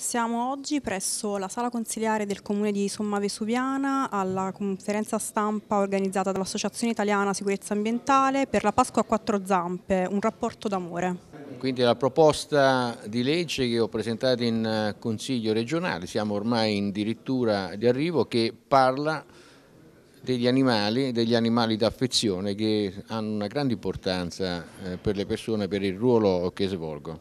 Siamo oggi presso la sala consiliare del comune di Somma Vesuviana alla conferenza stampa organizzata dall'Associazione Italiana Sicurezza Ambientale per la Pasqua a quattro zampe, un rapporto d'amore. Quindi la proposta di legge che ho presentato in eh, Consiglio regionale, siamo ormai in dirittura di arrivo, che parla degli animali, degli animali d'affezione che hanno una grande importanza eh, per le persone, per il ruolo che svolgono.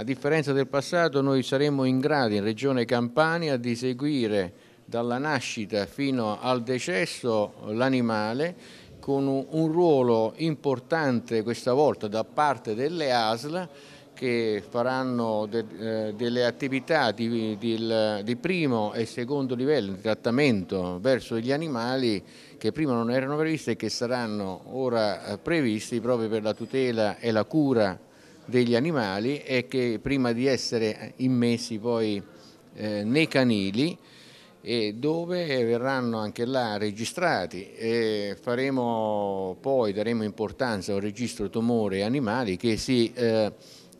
A differenza del passato noi saremo in grado in Regione Campania di seguire dalla nascita fino al decesso l'animale con un ruolo importante questa volta da parte delle ASL che faranno de, eh, delle attività di, di, di, primo e secondo livello di trattamento verso gli animali che prima non erano previsti e che saranno ora eh, previsti proprio per la tutela e la cura degli animali e che prima di essere immessi poi eh, nei canili e dove verranno anche là registrati e faremo poi, daremo importanza a un registro tumore animali che si eh,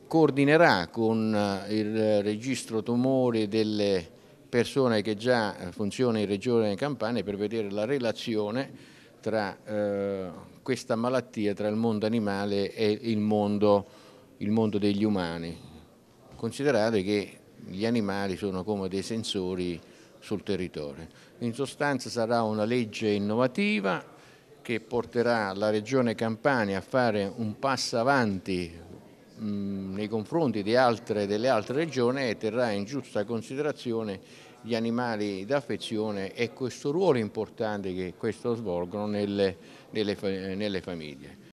coordinerà con eh, il registro tumore delle persone che già funziona in Regione Campania per vedere la relazione tra eh, questa malattia, tra il mondo animale e il mondo il mondo degli umani. Considerate che gli animali sono come dei sensori sul territorio. In sostanza sarà una legge innovativa che porterà la Regione Campania a fare un passo avanti mm, nei confronti altre, delle altre regioni e terrà in giusta considerazione gli animali d'affezione e questo ruolo importante che questo svolgono nelle, nelle, nelle famiglie.